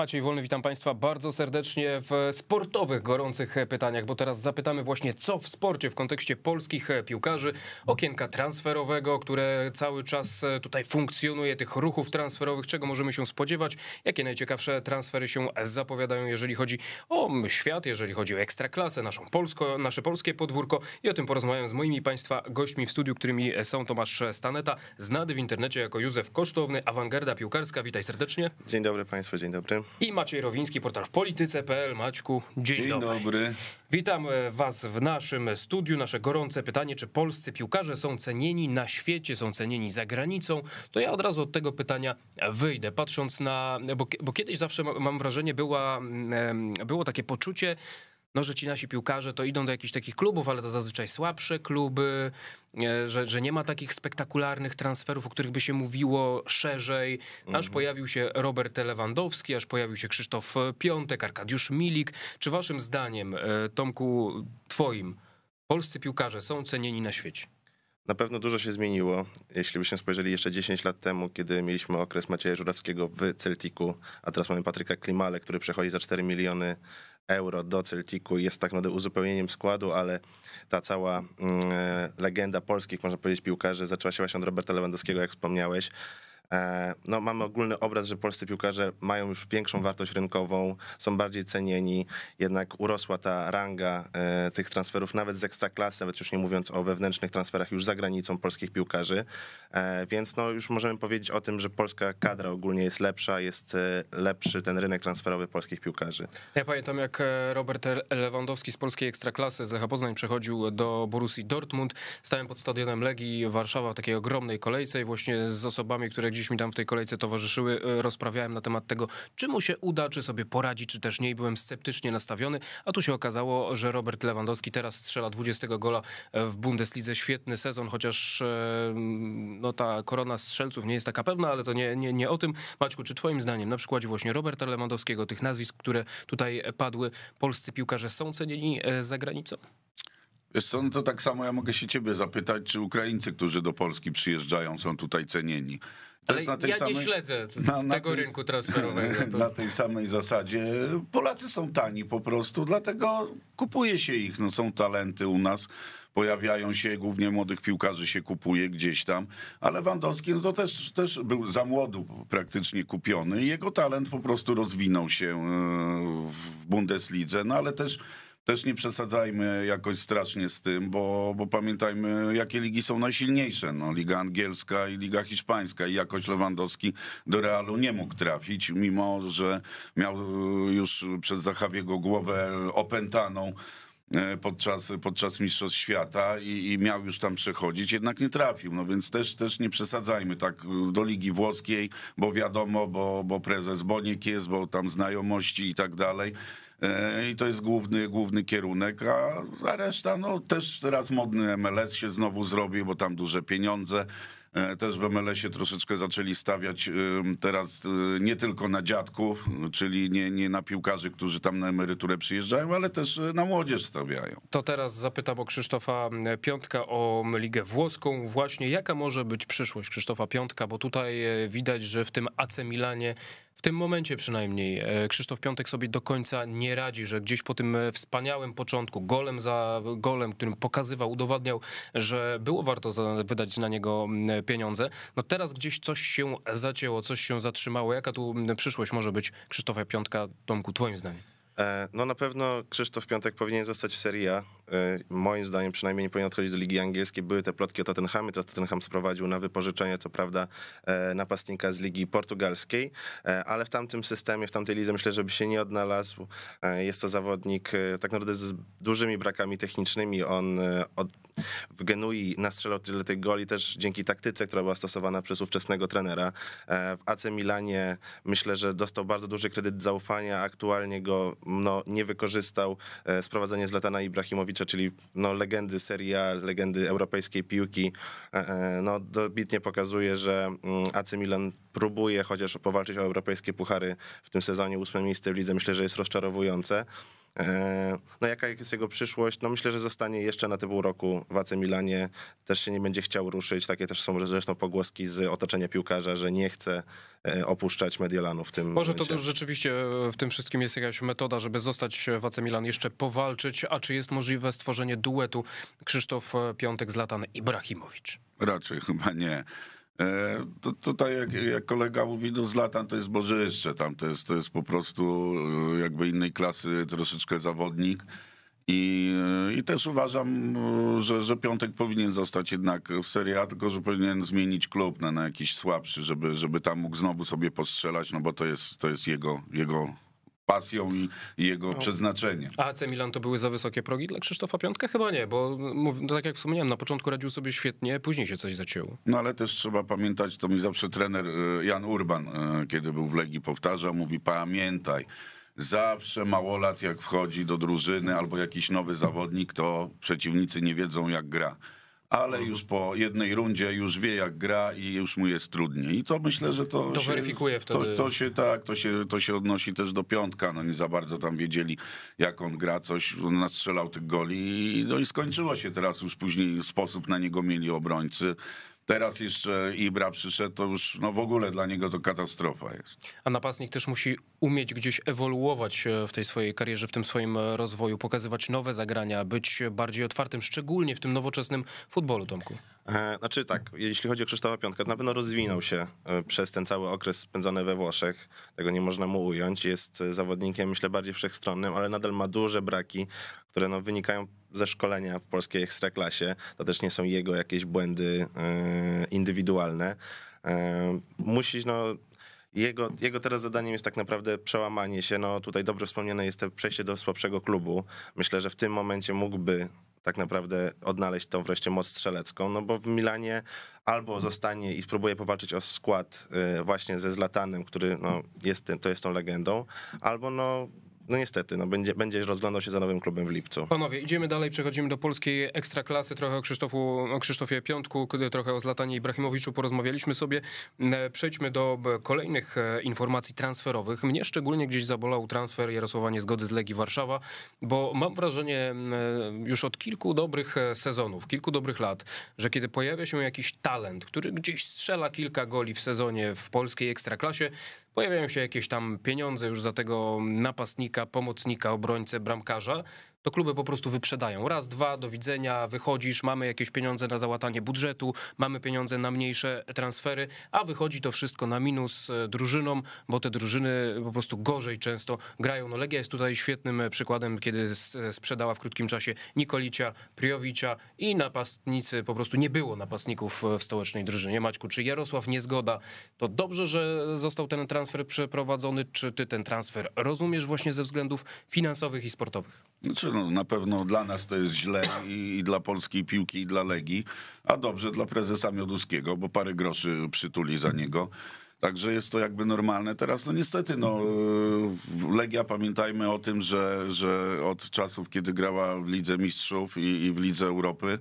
Maciej Wolny, witam Państwa bardzo serdecznie w sportowych gorących pytaniach, bo teraz zapytamy właśnie co w sporcie w kontekście polskich piłkarzy, okienka transferowego, które cały czas tutaj funkcjonuje, tych ruchów transferowych, czego możemy się spodziewać, jakie najciekawsze transfery się zapowiadają, jeżeli chodzi o świat, jeżeli chodzi o ekstraklasę, naszą Polsko, nasze polskie podwórko i o tym porozmawiam z moimi Państwa gośćmi w studiu, którymi są Tomasz Staneta, znany w internecie jako Józef Kosztowny, Awangarda Piłkarska. Witaj serdecznie. Dzień dobry Państwu, dzień dobry i Maciej Rowiński, portal w polityce.pl. Maćku, dzień, dzień dobry. dobry. Witam e, was w naszym studiu. Nasze gorące pytanie, czy polscy piłkarze są cenieni na świecie, są cenieni za granicą? To ja od razu od tego pytania wyjdę, patrząc na... Bo, bo kiedyś zawsze mam wrażenie, była, mm, było takie poczucie, no, że ci nasi piłkarze to idą do jakichś takich klubów, ale to zazwyczaj słabsze kluby, e, że, że nie ma takich spektakularnych transferów, o których by się mówiło szerzej. Aż mhm. pojawił się Robert Lewandowski, aż pojawił się Krzysztof Piątek, Arkadiusz Milik. Czy waszym zdaniem, e, Tomku, twoim, polscy piłkarze są cenieni na świecie? Na pewno dużo się zmieniło. Jeśli byśmy spojrzeli jeszcze 10 lat temu, kiedy mieliśmy okres Macieja Żurawskiego w Celtiku, a teraz mamy Patryka Klimale, który przechodzi za 4 miliony euro do Celtiku jest tak naprawdę uzupełnieniem składu, ale ta cała mm, e, legenda polskich, można powiedzieć, piłkarzy zaczęła się właśnie od Roberta Lewandowskiego, jak wspomniałeś. E, no, mamy ogólny obraz, że polscy piłkarze mają już większą wartość rynkową, są bardziej cenieni, jednak urosła ta ranga e, tych transferów nawet z ekstraklasy, nawet już nie mówiąc o wewnętrznych transferach już za granicą polskich piłkarzy, e, więc no, już możemy powiedzieć o tym, że polska kadra ogólnie jest lepsza, jest lepszy ten rynek transferowy polskich piłkarzy. Ja pamiętam jak Robert Lewandowski z polskiej ekstraklasy z Lecha Poznań przechodził do Borussii Dortmund, stałem pod stadionem Legii Warszawa w takiej ogromnej kolejce i właśnie z osobami, które gdzieś gdzieś mi tam w tej kolejce towarzyszyły, e, rozprawiałem na temat tego, czy mu się uda, czy sobie poradzi, czy też nie. I byłem sceptycznie nastawiony, a tu się okazało, że Robert Lewandowski teraz strzela 20 gola e, w Bundeslidze. Świetny sezon, chociaż e, no, ta korona strzelców nie jest taka pewna, ale to nie, nie, nie o tym. Maćku, czy twoim zdaniem na przykładzie właśnie Roberta Lewandowskiego, tych nazwisk, które tutaj padły, polscy piłkarze są cenieni za granicą? Wiesz co, no to tak samo ja mogę się ciebie zapytać, czy Ukraińcy, którzy do Polski przyjeżdżają, są tutaj cenieni. Ale na tej ja samej, nie śledzę na, na tego tej, rynku transferowego. To... Na tej samej zasadzie. Polacy są tani po prostu, dlatego kupuje się ich. No, są talenty u nas pojawiają się, głównie młodych piłkarzy się kupuje gdzieś tam, ale Wandowski no to też, też był za młodu praktycznie kupiony i jego talent po prostu rozwinął się e, w Bundeslidze, no ale też też nie przesadzajmy jakoś strasznie z tym, bo, bo pamiętajmy, jakie ligi są najsilniejsze. No, Liga angielska i Liga hiszpańska i jakoś Lewandowski do Realu nie mógł trafić, mimo że miał już przez Zachawiego głowę opętaną E, podczas, podczas Mistrzostw Świata i, i, miał już tam przechodzić, jednak nie trafił. No więc też, też nie przesadzajmy tak do Ligi Włoskiej, bo wiadomo, bo, bo prezes Boniek jest, bo tam znajomości i tak dalej. E, I to jest główny, główny kierunek, a, a reszta, no też teraz modny MLS się znowu zrobił, bo tam duże pieniądze. E, też w MLS-ie troszeczkę zaczęli stawiać e, teraz e, nie tylko na dziadków, czyli nie, nie na piłkarzy, którzy tam na emeryturę przyjeżdżają, ale też na młodzież stawiają. To teraz zapytam o Krzysztofa Piątka, o Ligę Włoską. Właśnie jaka może być przyszłość Krzysztofa Piątka, bo tutaj widać, że w tym AC Milanie w tym momencie przynajmniej e, Krzysztof Piątek sobie do końca nie radzi, że gdzieś po tym e, wspaniałym początku, golem za golem, którym pokazywał, udowadniał, że było warto wydać na niego pieniądze. No teraz gdzieś coś się zacięło, coś się zatrzymało. Jaka tu przyszłość może być Krzysztofa Piątka, Tomku, twoim zdaniem? E, no na pewno Krzysztof Piątek powinien zostać w serii. A. E, moim zdaniem przynajmniej nie powinien odchodzić do Ligi Angielskiej. Były te plotki o Tottenhamie, teraz Tottenham sprowadził na wypożyczenie, co prawda, e, napastnika z Ligi Portugalskiej, e, ale w tamtym systemie, w tamtej lidze myślę, żeby się nie odnalazł. Jest to zawodnik tak naprawdę z dużymi brakami technicznymi. On od, w Genui nastrzelał tyle tych goli też dzięki taktyce, która była stosowana przez ówczesnego trenera. W AC Milanie myślę, że dostał bardzo duży kredyt zaufania, aktualnie go no, nie wykorzystał. Sprowadzenie z Latana Ibrahimowicza czyli no, legendy Serie A, legendy europejskiej piłki, e, e, no, dobitnie pokazuje, że mm, AC Milan próbuje chociaż powalczyć o europejskie puchary w tym sezonie. Ósme miejsce w lidze myślę, że jest rozczarowujące. E, no jaka jest jego przyszłość? No myślę, że zostanie jeszcze na tym pół roku w AC Milanie. Też się nie będzie chciał ruszyć. Takie też są zresztą pogłoski z otoczenia piłkarza, że nie chce e, opuszczać Mediolanu w tym Może momencie. to rzeczywiście e, w tym wszystkim jest jakaś metoda, żeby zostać w AC Milan, jeszcze powalczyć. A czy jest możliwe stworzenie duetu Krzysztof piątek z Latan Ibrahimowicz? Raczej chyba nie. E, to, tutaj jak, jak, kolega mówi, no Latan to jest bożyszcze, tam to jest, to jest po prostu e, jakby innej klasy troszeczkę zawodnik. I, e, I też uważam, że, że Piątek powinien zostać jednak w serii A, tylko że powinien zmienić klub na, na jakiś słabszy, żeby, żeby tam mógł znowu sobie postrzelać, no bo to jest, to jest jego, jego pasją i jego no. przeznaczeniem. A AC Milan to były za wysokie progi dla Krzysztofa Piątka? Chyba nie, bo no, tak jak wspomniałem, na początku radził sobie świetnie, później się coś zacięło. No ale też trzeba pamiętać, to mi zawsze trener e, Jan Urban, e, kiedy był w Legii, powtarzał, mówi pamiętaj, Zawsze mało lat, jak wchodzi do drużyny albo jakiś nowy zawodnik, to przeciwnicy nie wiedzą jak gra ale już po jednej rundzie już wie jak gra i już mu jest trudniej. I to myślę, że to, to się, weryfikuje wtedy. To, to, się tak, to się, to się odnosi też do piątka. No nie za bardzo tam wiedzieli, jak on gra, coś on nastrzelał tych goli i, no i skończyło się teraz już później sposób na niego mieli obrońcy. Teraz jeszcze Ibra przyszedł, to już no w ogóle dla niego to katastrofa jest. A napastnik też musi umieć gdzieś ewoluować e, w tej swojej karierze, w tym swoim e, rozwoju, pokazywać nowe zagrania, być bardziej otwartym, szczególnie w tym nowoczesnym futbolu, Tomku. E, znaczy tak, jeśli chodzi o Krzysztofa Piątka, na pewno rozwinął się e, przez ten cały okres spędzony we Włoszech. Tego nie można mu ująć. Jest e, zawodnikiem, myślę, bardziej wszechstronnym, ale nadal ma duże braki, które no, wynikają ze szkolenia w polskiej ekstraklasie. To też nie są jego jakieś błędy indywidualne. Musi, no, jego, jego teraz zadaniem jest tak naprawdę przełamanie się. No tutaj dobrze wspomniane jest to przejście do słabszego klubu. Myślę, że w tym momencie mógłby tak naprawdę odnaleźć tą wreszcie moc strzelecką, no bo w Milanie albo zostanie i spróbuje powalczyć o skład y, właśnie ze Zlatanem, który no, jest, to jest tą legendą, albo no no niestety, no będzie, będzie rozglądał się za nowym klubem w lipcu. Panowie, idziemy dalej, przechodzimy do polskiej ekstraklasy, trochę o, Krzysztofu, o Krzysztofie Piątku, trochę o Zlatanie Ibrahimowiczu porozmawialiśmy sobie. E, przejdźmy do kolejnych e, informacji transferowych. Mnie szczególnie gdzieś zabolał transfer Jarosława Niezgody z Legii Warszawa, bo mam wrażenie e, już od kilku dobrych sezonów, kilku dobrych lat, że kiedy pojawia się jakiś talent, który gdzieś strzela kilka goli w sezonie w polskiej ekstraklasie, Pojawiają się jakieś tam pieniądze już za tego napastnika, pomocnika, obrońcę, bramkarza to kluby po prostu wyprzedają. Raz, dwa, do widzenia, wychodzisz, mamy jakieś pieniądze na załatanie budżetu, mamy pieniądze na mniejsze transfery, a wychodzi to wszystko na minus e, drużynom, bo te drużyny po prostu gorzej często grają. No Legia jest tutaj świetnym e, przykładem, kiedy e, sprzedała w krótkim czasie Nikolicia, Priowicza i napastnicy, po prostu nie było napastników w stołecznej drużynie. Maćku, czy Jarosław Niezgoda, to dobrze, że został ten transfer przeprowadzony, czy ty ten transfer rozumiesz właśnie ze względów finansowych i sportowych? Znaczy, no, na pewno dla nas to jest źle i, i dla polskiej piłki i dla Legii, a dobrze dla prezesa Mioduskiego, bo parę groszy przytuli za niego. Także jest to jakby normalne. Teraz no niestety no, Legia pamiętajmy o tym, że, że od czasów, kiedy grała w Lidze Mistrzów i, i w Lidze Europy,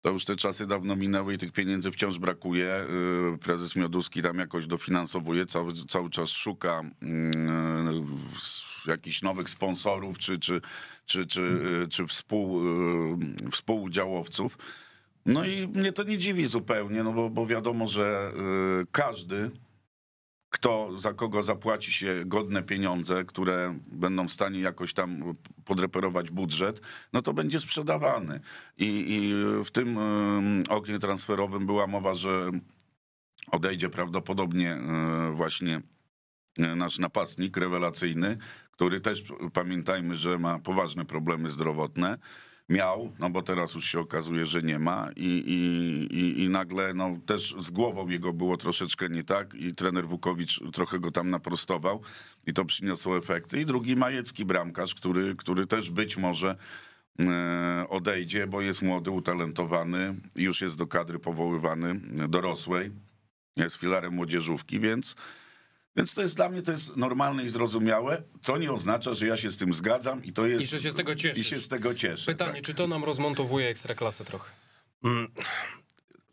to już te czasy dawno minęły i tych pieniędzy wciąż brakuje. Y, prezes Mioduski tam jakoś dofinansowuje, cały, cały czas szuka mm, y, jakichś nowych sponsorów czy, czy, czy, czy, mhm. czy współ, y, współudziałowców. No i mnie to nie dziwi zupełnie, no bo, bo wiadomo, że y, każdy, kto za kogo zapłaci się godne pieniądze, które będą w stanie jakoś tam podreperować budżet, no to będzie sprzedawany. I, i w tym y, oknie transferowym była mowa, że odejdzie prawdopodobnie właśnie nasz napastnik rewelacyjny, który też pamiętajmy, że ma poważne problemy zdrowotne. Miał, no bo teraz już się okazuje, że nie ma i, i, i, i nagle no, też z głową jego było troszeczkę nie tak i trener Wukowicz trochę go tam naprostował i to przyniosło efekty. I drugi Majecki bramkarz, który, który też być może e, odejdzie, bo jest młody, utalentowany, już jest do kadry powoływany e, dorosłej, jest filarem młodzieżówki, więc więc to jest dla mnie to jest normalne i zrozumiałe, co nie oznacza, że ja się z tym zgadzam i to jest. I że się z tego cieszę. I się z tego cieszę. Pytanie, tak. czy to nam rozmontowuje ekstraklasę trochę? Mm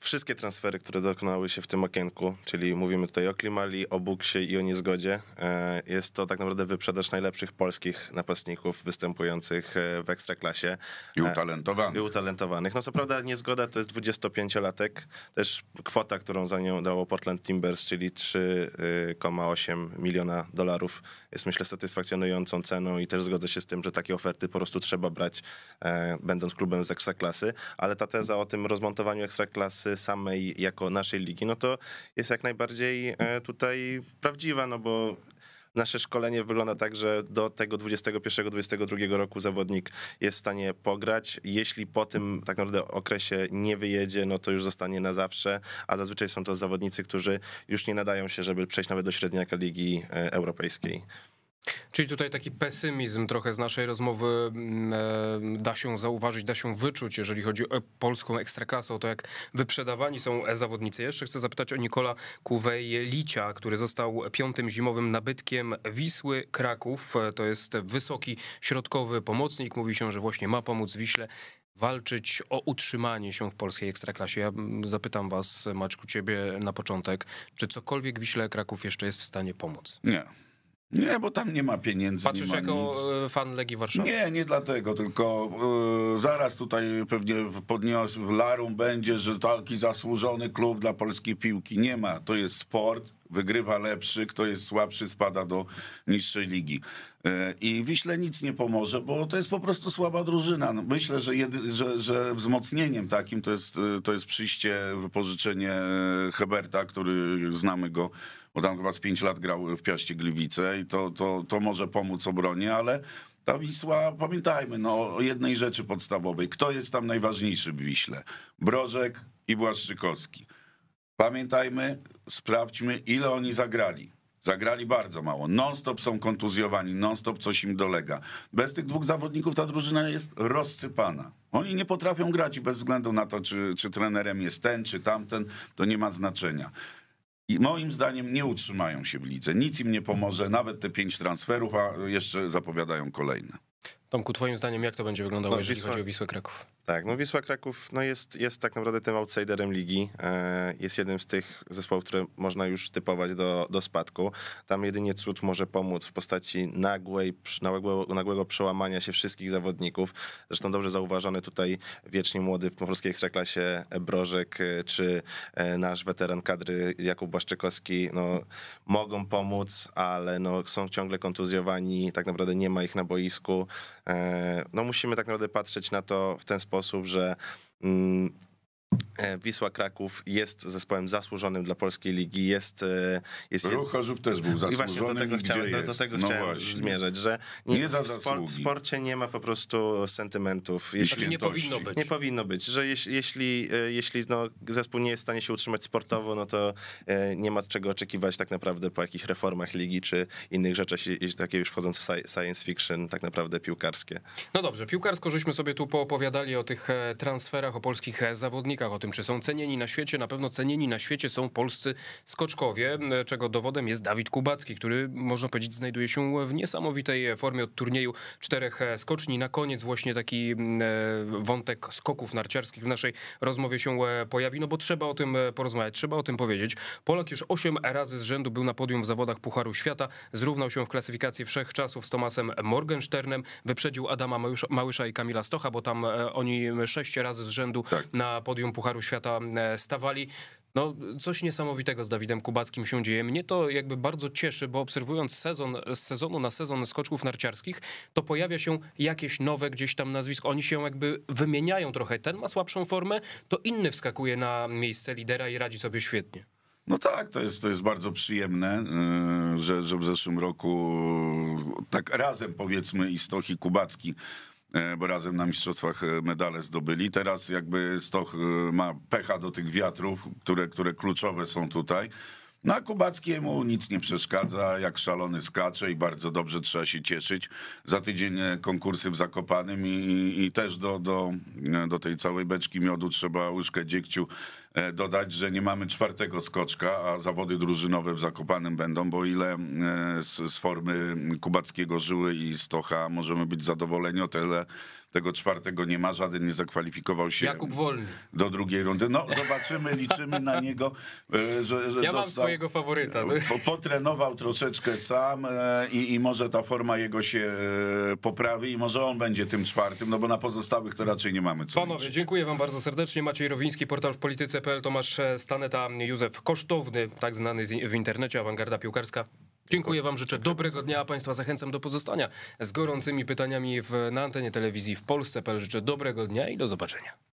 wszystkie transfery, które dokonały się w tym okienku, czyli mówimy tutaj o Klimali, o Buksie i o Niezgodzie, e, jest to tak naprawdę wyprzedaż najlepszych polskich napastników występujących e, w Ekstraklasie. I e, utalentowanych. I utalentowanych. No co prawda Niezgoda to jest 25-latek, też kwota, którą za nią dało Portland Timbers, czyli 3,8 y, miliona dolarów jest myślę satysfakcjonującą ceną i też zgodzę się z tym, że takie oferty po prostu trzeba brać, będąc klubem z Ekstraklasy, ale ta teza o tym rozmontowaniu Ekstraklasy samej jako naszej ligi, no to jest jak najbardziej e, tutaj prawdziwa, no bo nasze szkolenie wygląda tak, że do tego 21-22 roku zawodnik jest w stanie pograć. Jeśli po tym tak naprawdę okresie nie wyjedzie, no to już zostanie na zawsze, a zazwyczaj są to zawodnicy, którzy już nie nadają się, żeby przejść nawet do średniaka Ligi e, Europejskiej. Czyli tutaj taki pesymizm trochę z naszej rozmowy mm, e, da się zauważyć, da się wyczuć, jeżeli chodzi o polską ekstraklasę, o to jak wyprzedawani są zawodnicy. Jeszcze chcę zapytać o Nikola Kuwej-Licia, który został piątym zimowym nabytkiem Wisły Kraków. To jest wysoki środkowy pomocnik. Mówi się, że właśnie ma pomóc Wiśle walczyć o utrzymanie się w polskiej ekstraklasie. Ja mm, zapytam was, Maćku, ciebie na początek, czy cokolwiek Wiśle Kraków jeszcze jest w stanie pomóc? Nie. Nie, bo tam nie ma pieniędzy. Patrzysz ma jako nic. E, fan Legii Warszawy? Nie, nie dlatego, tylko e, zaraz tutaj pewnie podniosł, w larum będzie, że taki zasłużony klub dla polskiej piłki. Nie ma, to jest sport, wygrywa lepszy, kto jest słabszy spada do niższej ligi. E, I Wiśle nic nie pomoże, bo to jest po prostu słaba drużyna. No, myślę, że, jedy, że, że wzmocnieniem takim to jest, to jest przyjście, wypożyczenie Heberta, który znamy go bo tam chyba z 5 lat grał w Piaście Gliwice i to, to, to może pomóc obronie, ale ta Wisła, pamiętajmy no, o jednej rzeczy podstawowej. Kto jest tam najważniejszy w Wiśle? Brożek i Błaszczykowski. Pamiętajmy, sprawdźmy, ile oni zagrali. Zagrali bardzo mało. Non-stop są kontuzjowani, non-stop coś im dolega. Bez tych dwóch zawodników ta drużyna jest rozsypana. Oni nie potrafią grać i bez względu na to, czy, czy trenerem jest ten, czy tamten, to nie ma znaczenia i moim zdaniem nie utrzymają się w lidze. Nic im nie pomoże, nawet te pięć transferów, a jeszcze zapowiadają kolejne. Tomku, twoim zdaniem jak to będzie wyglądało, no, jeżeli Wisła, chodzi o Wisłę Kraków? Tak, no Wisła Kraków no jest, jest tak naprawdę tym outsiderem ligi. E, jest jednym z tych zespołów, które można już typować do, do spadku. Tam jedynie cud może pomóc w postaci nagłej, nagłego, nagłego przełamania się wszystkich zawodników. Zresztą dobrze zauważony tutaj wiecznie młody w polskiej ekstraklasie Brożek, e, czy e, nasz weteran kadry Jakub Błaszczykowski, no mogą pomóc, ale no, są ciągle kontuzjowani, tak naprawdę nie ma ich na boisku. E, no musimy tak naprawdę patrzeć na to w ten sposób, że mm, E, Wisła Kraków jest zespołem zasłużonym dla polskiej ligi. Jest, e, jest Ruch Chorzów też był zasłużony. I właśnie do tego chciałem, do, do, tego no chciałem zmierzać, że nie, nie w, spor, sporcie nie ma po prostu sentymentów. Jeśli, znaczy nie powinno być. Nie powinno być, że jeśli, e, jeśli no, zespół nie jest w stanie się utrzymać sportowo, no to nie ma czego oczekiwać tak naprawdę po jakichś reformach ligi czy innych rzeczach, takie już wchodząc w science fiction, tak naprawdę piłkarskie. No dobrze, piłkarsko żeśmy sobie tu poopowiadali o tych transferach, o polskich zawodnikach o tym, czy są cenieni na świecie. Na pewno cenieni na świecie są polscy skoczkowie, czego dowodem jest Dawid Kubacki, który można powiedzieć znajduje się w niesamowitej formie od turnieju czterech e, skoczni. Na koniec właśnie taki mm, e, wątek skoków narciarskich w naszej rozmowie się e, pojawi, no bo trzeba o tym porozmawiać, trzeba o tym powiedzieć. Polak już osiem razy z rzędu był na podium w zawodach Pucharu Świata, zrównał się w klasyfikacji wszechczasów z Tomasem Morgensternem, wyprzedził Adama Małysza i Kamila Stocha, bo tam oni sześć razy z rzędu tak. na podium Pucharu Świata e, stawali. No, coś niesamowitego z Dawidem Kubackim się dzieje. Mnie to jakby bardzo cieszy, bo obserwując sezon z sezonu na sezon skoczków narciarskich, to pojawia się jakieś nowe gdzieś tam nazwisko. Oni się jakby wymieniają trochę. Ten ma słabszą formę, to inny wskakuje na miejsce lidera i radzi sobie świetnie. No tak, to jest, to jest bardzo przyjemne, e, że, że w zeszłym roku tak razem powiedzmy i Stoch i Kubacki E, bo razem na mistrzostwach e, medale zdobyli. Teraz jakby Stoch e, ma pecha do tych wiatrów, które, które kluczowe są tutaj. No a Kubackiemu nic nie przeszkadza, jak szalony skacze i bardzo dobrze trzeba się cieszyć. Za tydzień konkursy w Zakopanym i, i, też do, do, do tej całej beczki miodu trzeba łyżkę dziegciu E, dodać, że nie mamy czwartego skoczka, a zawody drużynowe w Zakopanem będą, bo ile e, z, z formy Kubackiego Żyły i Stocha możemy być zadowoleni o tyle tego czwartego nie ma, żaden nie zakwalifikował się do drugiej rundy. No zobaczymy, liczymy na niego, e, że, że ja dostał, mam swojego faworyta. Potrenował troszeczkę sam e, i, i może ta forma jego się e, poprawi i może on będzie tym czwartym, no bo na pozostałych to raczej nie mamy co Panowie, liczyć. dziękuję wam bardzo serdecznie. Maciej Rowiński, portal w polityce.pl, Tomasz Staneta, Józef Kosztowny, tak znany w internecie, awangarda piłkarska. Dziękuję Wam, życzę dobrego dnia, a Państwa zachęcam do pozostania z gorącymi pytaniami w, na antenie telewizji w Polsce. Życzę dobrego dnia i do zobaczenia.